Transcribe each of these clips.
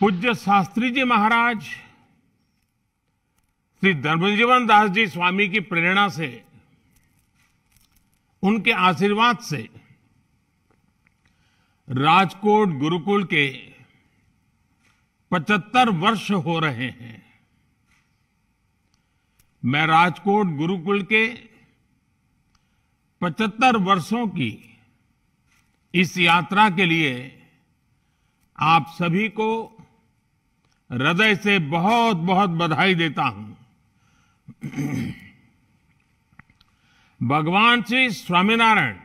पूज्य शास्त्री जी महाराज श्री धर्मजीवन दास जी स्वामी की प्रेरणा से उनके आशीर्वाद से राजकोट गुरुकुल के 75 वर्ष हो रहे हैं मैं राजकोट गुरुकुल के 75 वर्षों की इस यात्रा के लिए आप सभी को हृदय से बहुत बहुत बधाई देता हूं भगवान श्री स्वामीनारायण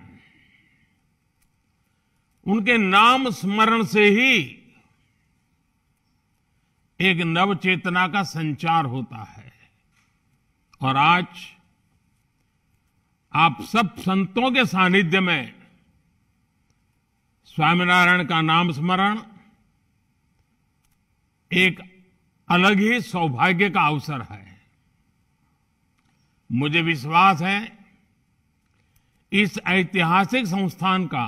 उनके नाम स्मरण से ही एक नव चेतना का संचार होता है और आज आप सब संतों के सानिध्य में स्वामीनारायण का नाम स्मरण एक अलग ही सौभाग्य का अवसर है मुझे विश्वास है इस ऐतिहासिक संस्थान का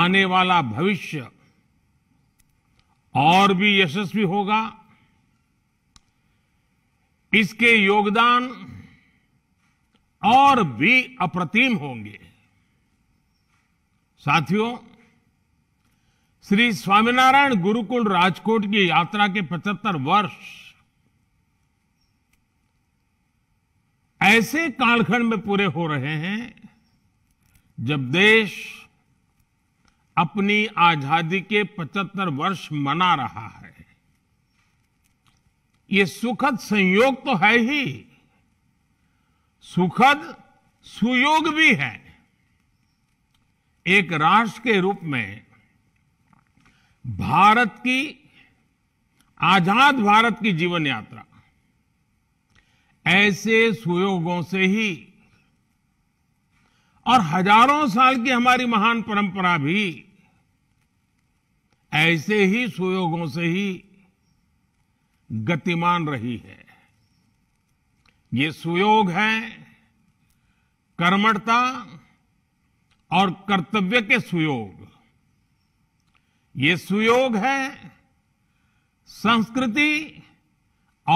आने वाला भविष्य और भी यशस्वी होगा इसके योगदान और भी अप्रतिम होंगे साथियों श्री स्वामीनारायण गुरुकुल राजकोट की यात्रा के 75 वर्ष ऐसे कालखंड में पूरे हो रहे हैं जब देश अपनी आजादी के 75 वर्ष मना रहा है ये सुखद संयोग तो है ही सुखद सुयोग भी है एक राष्ट्र के रूप में भारत की आजाद भारत की जीवन यात्रा ऐसे सुयोगों से ही और हजारों साल की हमारी महान परंपरा भी ऐसे ही सुयोगों से ही गतिमान रही है ये सुयोग है कर्मठता और कर्तव्य के सुयोग ये सुयोग है संस्कृति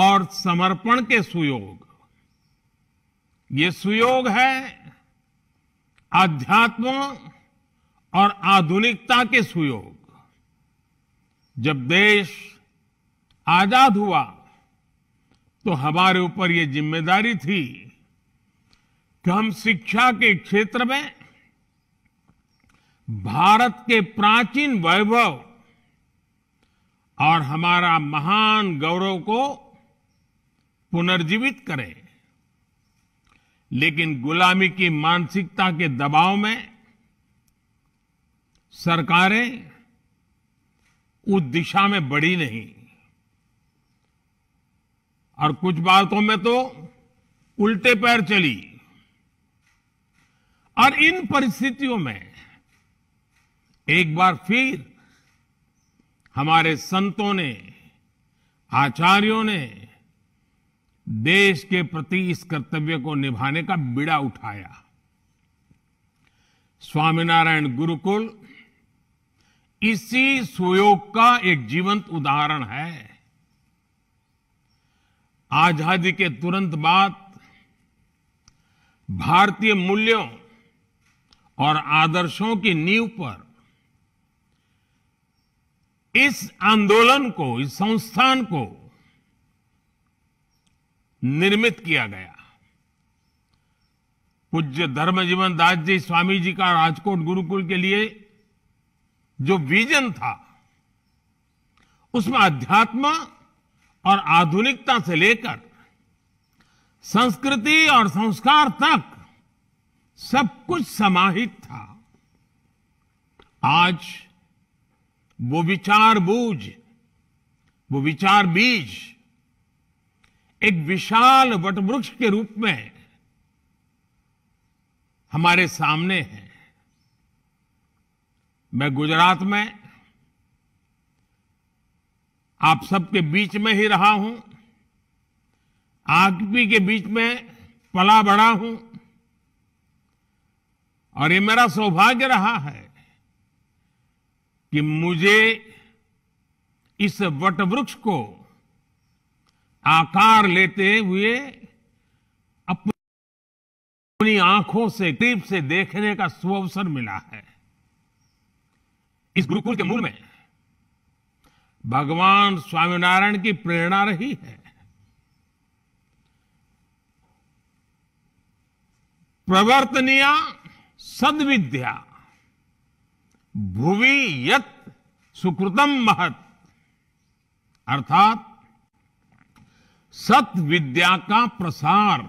और समर्पण के सुयोग ये सुयोग है आध्यात्म और आधुनिकता के सुयोग जब देश आजाद हुआ तो हमारे ऊपर ये जिम्मेदारी थी कि हम शिक्षा के क्षेत्र में भारत के प्राचीन वैभव और हमारा महान गौरव को पुनर्जीवित करें लेकिन गुलामी की मानसिकता के दबाव में सरकारें उस दिशा में बढ़ी नहीं और कुछ बातों में तो उल्टे पैर चली और इन परिस्थितियों में एक बार फिर हमारे संतों ने आचार्यों ने देश के प्रति इस कर्तव्य को निभाने का बिड़ा उठाया स्वामीनारायण गुरुकुल इसी सुयोग का एक जीवंत उदाहरण है आजादी के तुरंत बाद भारतीय मूल्यों और आदर्शों की नींव पर इस आंदोलन को इस संस्थान को निर्मित किया गया पूज्य धर्मजीवन दास जी स्वामी जी का राजकोट गुरुकुल के लिए जो विजन था उसमें अध्यात्म और आधुनिकता से लेकर संस्कृति और संस्कार तक सब कुछ समाहित था आज वो विचार बूझ वो विचार बीज एक विशाल वटवृक्ष के रूप में हमारे सामने है मैं गुजरात में आप सबके बीच में ही रहा हूं आप के बीच में पला बड़ा हूं और ये मेरा सौभाग्य रहा है कि मुझे इस वटवृक्ष को आकार लेते हुए अपनी आंखों से टीप से देखने का सुअवसर मिला है इस गुरुकुल के मूल में भगवान स्वामीनारायण की प्रेरणा रही है प्रवर्तनिया सदविद्या भुवि यत सुकृतम महत अर्थात सत विद्या का प्रसार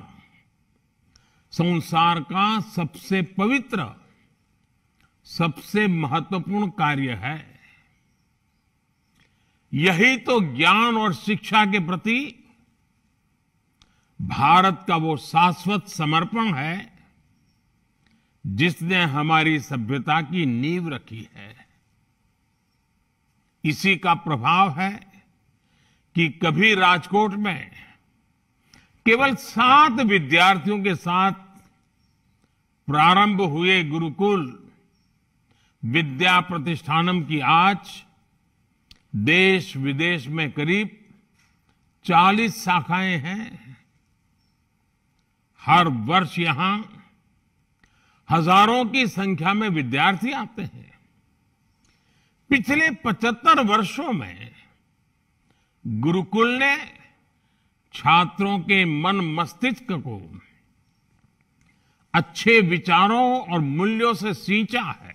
संसार का सबसे पवित्र सबसे महत्वपूर्ण कार्य है यही तो ज्ञान और शिक्षा के प्रति भारत का वो शाश्वत समर्पण है जिसने हमारी सभ्यता की नींव रखी है इसी का प्रभाव है कि कभी राजकोट में केवल सात विद्यार्थियों के साथ प्रारंभ हुए गुरुकुल विद्या प्रतिष्ठानम की आज देश विदेश में करीब 40 शाखाएं हैं हर वर्ष यहां हजारों की संख्या में विद्यार्थी आते हैं पिछले 75 वर्षों में गुरुकुल ने छात्रों के मन मस्तिष्क को अच्छे विचारों और मूल्यों से सींचा है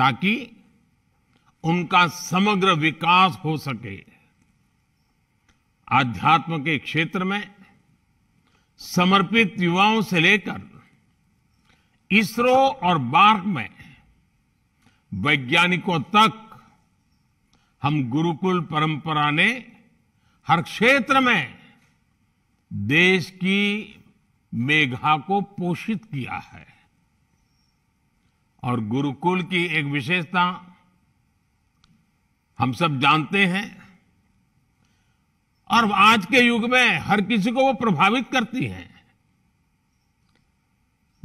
ताकि उनका समग्र विकास हो सके आध्यात्म के क्षेत्र में समर्पित युवाओं से लेकर इसरो और बार्क में वैज्ञानिकों तक हम गुरुकुल परंपरा ने हर क्षेत्र में देश की मेघा को पोषित किया है और गुरुकुल की एक विशेषता हम सब जानते हैं और आज के युग में हर किसी को वो प्रभावित करती है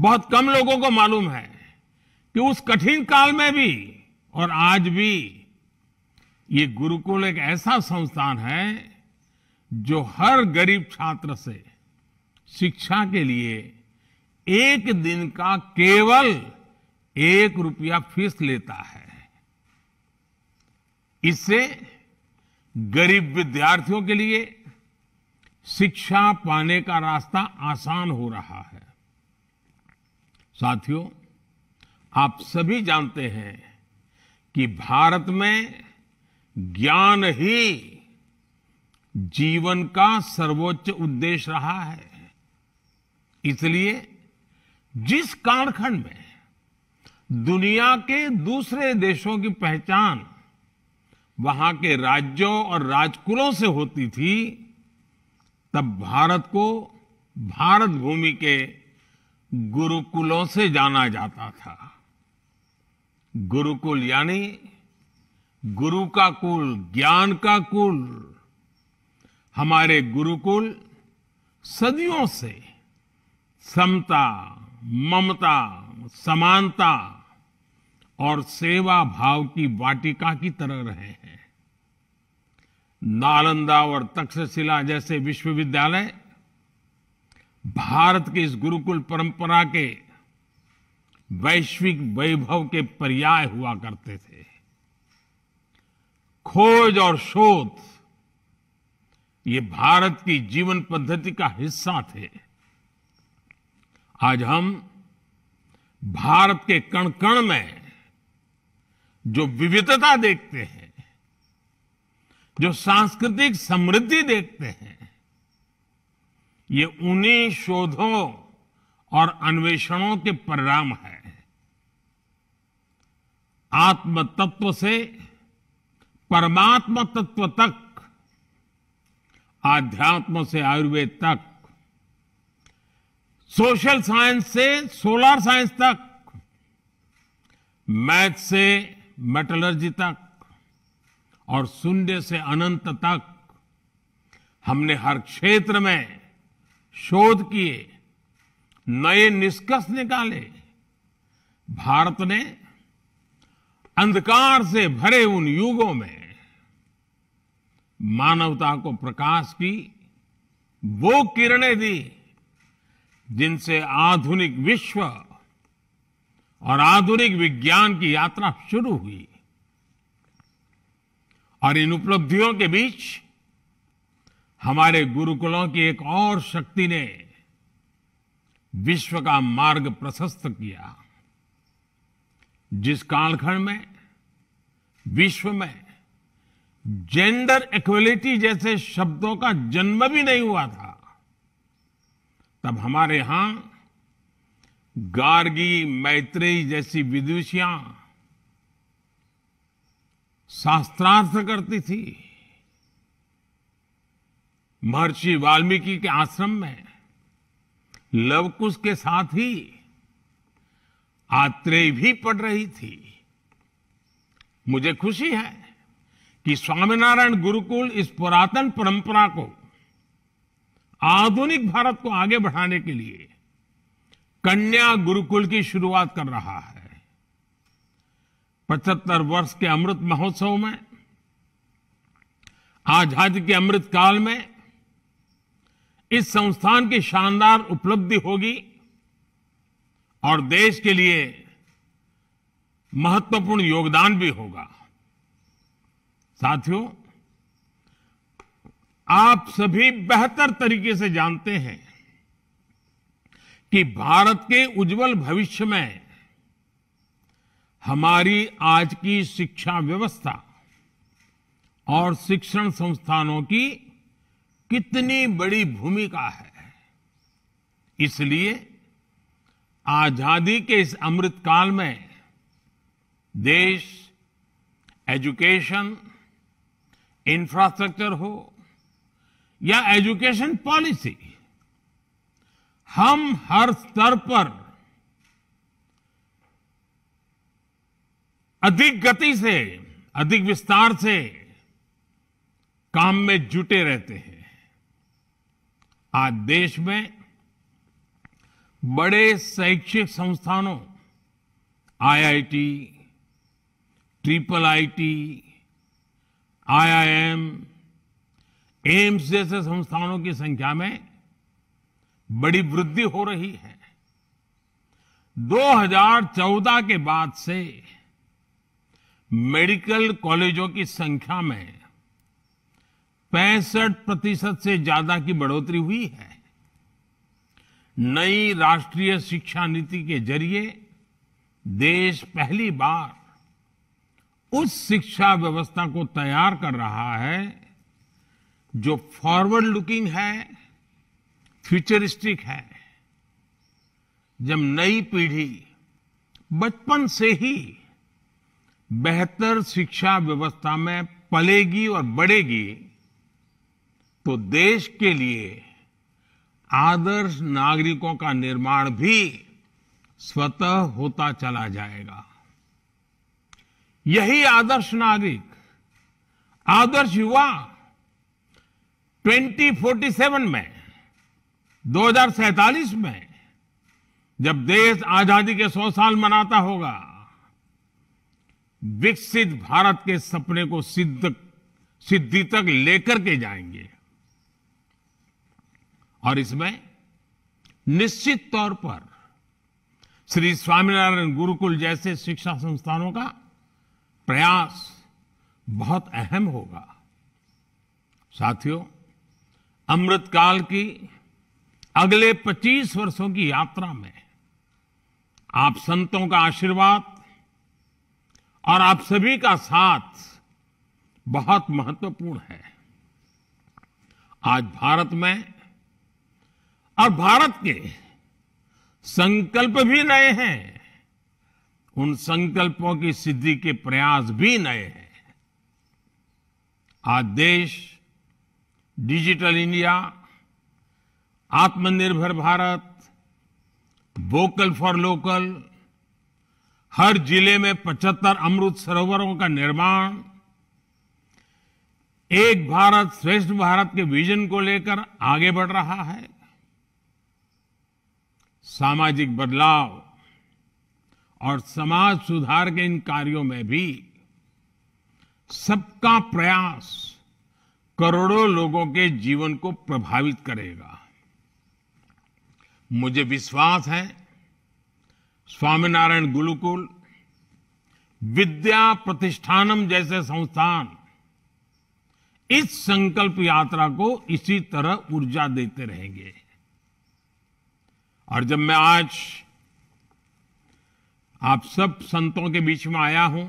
बहुत कम लोगों को मालूम है कि उस कठिन काल में भी और आज भी ये गुरुकुल एक ऐसा संस्थान है जो हर गरीब छात्र से शिक्षा के लिए एक दिन का केवल एक रुपया फीस लेता है इससे गरीब विद्यार्थियों के लिए शिक्षा पाने का रास्ता आसान हो रहा है साथियों आप सभी जानते हैं कि भारत में ज्ञान ही जीवन का सर्वोच्च उद्देश्य रहा है इसलिए जिस कालखंड में दुनिया के दूसरे देशों की पहचान वहां के राज्यों और राजकुलों से होती थी तब भारत को भारत भूमि के गुरुकुलों से जाना जाता था गुरुकुल यानी गुरु का कुल ज्ञान का कुल हमारे गुरुकुल सदियों से समता ममता समानता और सेवा भाव की वाटिका की तरह रहे हैं नालंदा और तक्षशिला जैसे विश्वविद्यालय भारत की इस गुरुकुल परंपरा के वैश्विक वैभव के पर्याय हुआ करते थे खोज और शोध ये भारत की जीवन पद्धति का हिस्सा थे आज हम भारत के कण कण में जो विविधता देखते हैं जो सांस्कृतिक समृद्धि देखते हैं ये उन्हीं शोधों और अन्वेषणों के परिणाम है आत्म तत्व से परमात्म तत्व तक आध्यात्म से आयुर्वेद तक सोशल साइंस से सोलर साइंस तक मैथ से मेटलर्जी तक और शून्य से अनंत तक हमने हर क्षेत्र में शोध किए नए निष्कर्ष निकाले भारत ने अंधकार से भरे उन युगों में मानवता को प्रकाश की वो किरणें दी जिनसे आधुनिक विश्व और आधुनिक विज्ञान की यात्रा शुरू हुई और इन उपलब्धियों के बीच हमारे गुरुकुलों की एक और शक्ति ने विश्व का मार्ग प्रशस्त किया जिस कालखंड में विश्व में जेंडर इक्वलिटी जैसे शब्दों का जन्म भी नहीं हुआ था तब हमारे यहां गार्गी मैत्रेयी जैसी विदुषियां शास्त्रार्थ करती थी महर्षि वाल्मीकि के आश्रम में लवकुश के साथ ही आत्रेय भी पढ़ रही थी मुझे खुशी है कि स्वामीनारायण गुरुकुल इस पुरातन परंपरा को आधुनिक भारत को आगे बढ़ाने के लिए कन्या गुरुकुल की शुरुआत कर रहा है 75 वर्ष के अमृत महोत्सव में आजादी के अमृत काल में इस संस्थान की शानदार उपलब्धि होगी और देश के लिए महत्वपूर्ण योगदान भी होगा साथियों आप सभी बेहतर तरीके से जानते हैं कि भारत के उज्जवल भविष्य में हमारी आज की शिक्षा व्यवस्था और शिक्षण संस्थानों की कितनी बड़ी भूमिका है इसलिए आजादी के इस अमृत काल में देश एजुकेशन इंफ्रास्ट्रक्चर हो या एजुकेशन पॉलिसी हम हर स्तर पर अधिक गति से अधिक विस्तार से काम में जुटे रहते हैं आज देश में बड़े शैक्षिक संस्थानों IIT triple IT IIM AIIMS जैसे संस्थानों की संख्या में बड़ी वृद्धि हो रही है 2014 के बाद से मेडिकल कॉलेजों की संख्या में पैंसठ प्रतिशत से ज्यादा की बढ़ोतरी हुई है नई राष्ट्रीय शिक्षा नीति के जरिए देश पहली बार उस शिक्षा व्यवस्था को तैयार कर रहा है जो फॉरवर्ड लुकिंग है फ्यूचरिस्टिक है जब नई पीढ़ी बचपन से ही बेहतर शिक्षा व्यवस्था में पलेगी और बढ़ेगी तो देश के लिए आदर्श नागरिकों का निर्माण भी स्वतः होता चला जाएगा यही आदर्श नागरिक आदर्श युवा 2047 में 2047 में जब देश आजादी के सौ साल मनाता होगा विकसित भारत के सपने को सिद्ध सिद्धि तक लेकर के जाएंगे और इसमें निश्चित तौर पर श्री स्वामीनारायण गुरुकुल जैसे शिक्षा संस्थानों का प्रयास बहुत अहम होगा साथियों अमृतकाल की अगले 25 वर्षों की यात्रा में आप संतों का आशीर्वाद और आप सभी का साथ बहुत महत्वपूर्ण है आज भारत में और भारत के संकल्प भी नए हैं उन संकल्पों की सिद्धि के प्रयास भी नए हैं आज देश digital India Atmanirbhar Bharat vocal for local हर जिले में 75 अमृत सरोवरों का निर्माण एक भारत श्रेष्ठ भारत के विजन को लेकर आगे बढ़ रहा है सामाजिक बदलाव और समाज सुधार के इन कार्यों में भी सबका प्रयास करोड़ों लोगों के जीवन को प्रभावित करेगा मुझे विश्वास है स्वामीनारायण गुरुकुल विद्या प्रतिष्ठानम जैसे संस्थान इस संकल्प यात्रा को इसी तरह ऊर्जा देते रहेंगे और जब मैं आज आप सब संतों के बीच में आया हूं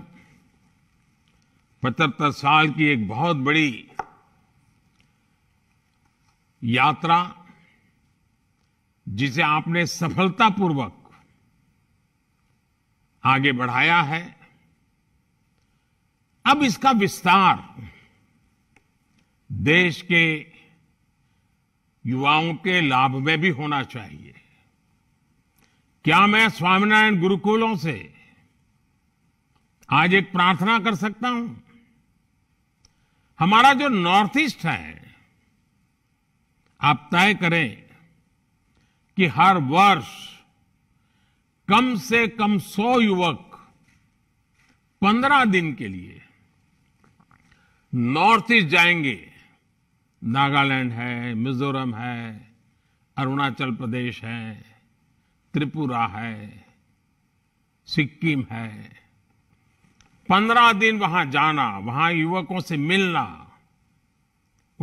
पचहत्तर साल की एक बहुत बड़ी यात्रा जिसे आपने सफलतापूर्वक आगे बढ़ाया है अब इसका विस्तार देश के युवाओं के लाभ में भी होना चाहिए क्या मैं स्वामीनारायण गुरुकुलों से आज एक प्रार्थना कर सकता हूं हमारा जो नॉर्थ ईस्ट है आप तय करें कि हर वर्ष कम से कम सौ युवक पंद्रह दिन के लिए नॉर्थ ईस्ट जाएंगे नागालैंड है मिजोरम है अरुणाचल प्रदेश है त्रिपुरा है सिक्किम है पंद्रह दिन वहां जाना वहां युवकों से मिलना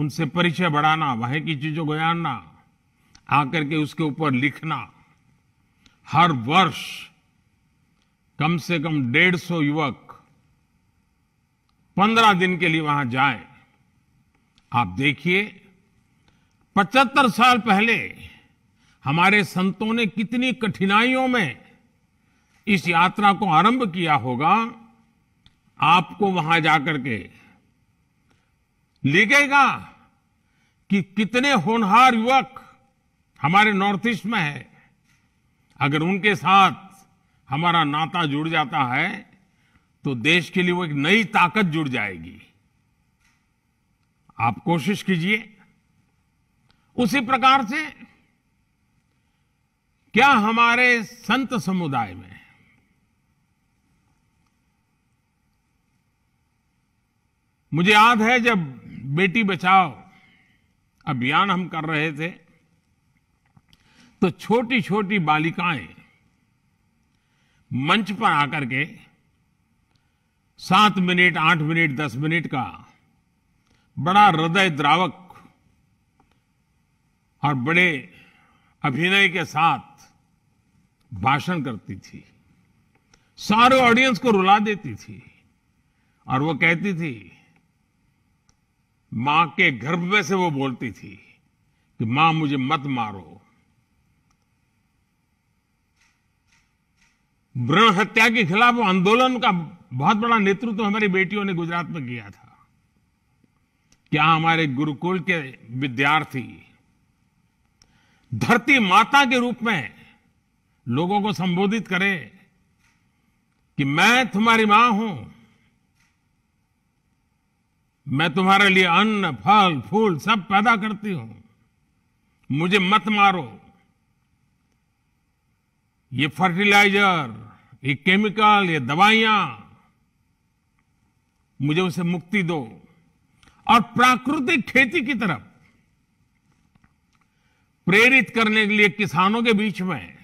उनसे परिचय बढ़ाना वहां की चीजों को जानना आकर के उसके ऊपर लिखना हर वर्ष कम से कम डेढ़ सौ युवक पंद्रह दिन के लिए वहां जाए आप देखिए पचहत्तर साल पहले हमारे संतों ने कितनी कठिनाइयों में इस यात्रा को आरंभ किया होगा आपको वहां जाकर के लिखेगा कि कितने होनहार युवक हमारे नॉर्थ ईस्ट में है अगर उनके साथ हमारा नाता जुड़ जाता है तो देश के लिए वो एक नई ताकत जुड़ जाएगी आप कोशिश कीजिए उसी प्रकार से क्या हमारे संत समुदाय में मुझे याद है जब बेटी बचाओ अभियान हम कर रहे थे तो छोटी छोटी बालिकाएं मंच पर आकर के सात मिनट आठ मिनट दस मिनट का बड़ा हृदय द्रावक और बड़े अभिनय के साथ भाषण करती थी सारे ऑडियंस को रुला देती थी और वो कहती थी मां के गर्भ में से वो बोलती थी कि मां मुझे मत मारो भ्रूण हत्या के खिलाफ आंदोलन का बहुत बड़ा नेतृत्व तो हमारी बेटियों ने गुजरात में किया था क्या हमारे गुरुकुल के विद्यार्थी धरती माता के रूप में लोगों को संबोधित करे कि मैं तुम्हारी मां हूं मैं तुम्हारे लिए अन्न फल फूल सब पैदा करती हूं मुझे मत मारो ये फर्टिलाइजर ये केमिकल ये दवाइयां मुझे उसे मुक्ति दो और प्राकृतिक खेती की तरफ प्रेरित करने के लिए किसानों के बीच में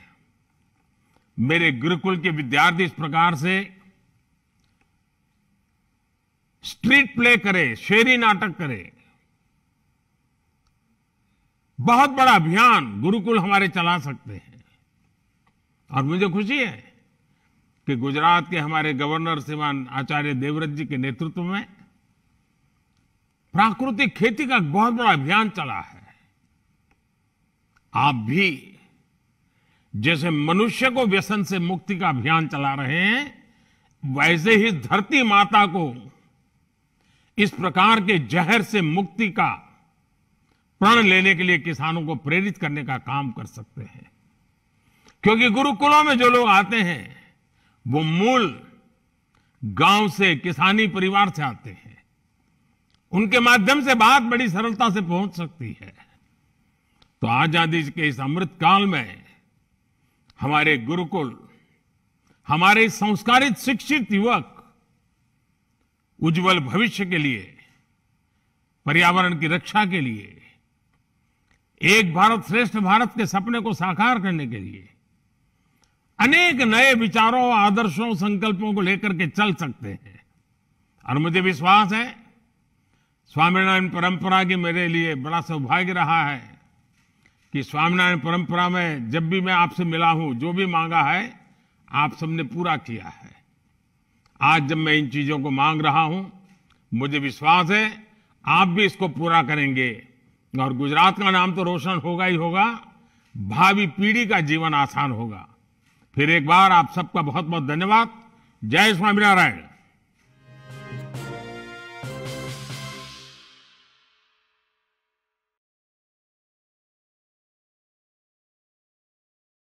मेरे गुरुकुल के विद्यार्थी इस प्रकार से स्ट्रीट प्ले करे शेरी नाटक करे बहुत बड़ा अभियान गुरुकुल हमारे चला सकते हैं और मुझे खुशी है कि गुजरात के हमारे गवर्नर श्रीमान आचार्य देवव्रत जी के नेतृत्व में प्राकृतिक खेती का बहुत बड़ा अभियान चला है आप भी जैसे मनुष्य को व्यसन से मुक्ति का अभियान चला रहे हैं वैसे ही धरती माता को इस प्रकार के जहर से मुक्ति का प्रण लेने के लिए किसानों को प्रेरित करने का काम कर सकते हैं क्योंकि गुरुकुलों में जो लोग आते हैं वो मूल गांव से किसानी परिवार से आते हैं उनके माध्यम से बात बड़ी सरलता से पहुंच सकती है तो आजादी के इस अमृत काल में हमारे गुरुकुल हमारे संस्कारित शिक्षित युवक उज्जवल भविष्य के लिए पर्यावरण की रक्षा के लिए एक भारत श्रेष्ठ भारत के सपने को साकार करने के लिए अनेक नए विचारों आदर्शों संकल्पों को लेकर के चल सकते हैं और मुझे विश्वास है स्वामीनारायण परंपरा की मेरे लिए बड़ा सौभाग्य रहा है कि स्वामीनारायण परंपरा में जब भी मैं आपसे मिला हूं जो भी मांगा है आप सबने पूरा किया है आज जब मैं इन चीजों को मांग रहा हूं मुझे विश्वास है आप भी इसको पूरा करेंगे और गुजरात का नाम तो रोशन होगा ही होगा भावी पीढ़ी का जीवन आसान होगा फिर एक बार आप सबका बहुत बहुत धन्यवाद जय स्वामीनारायण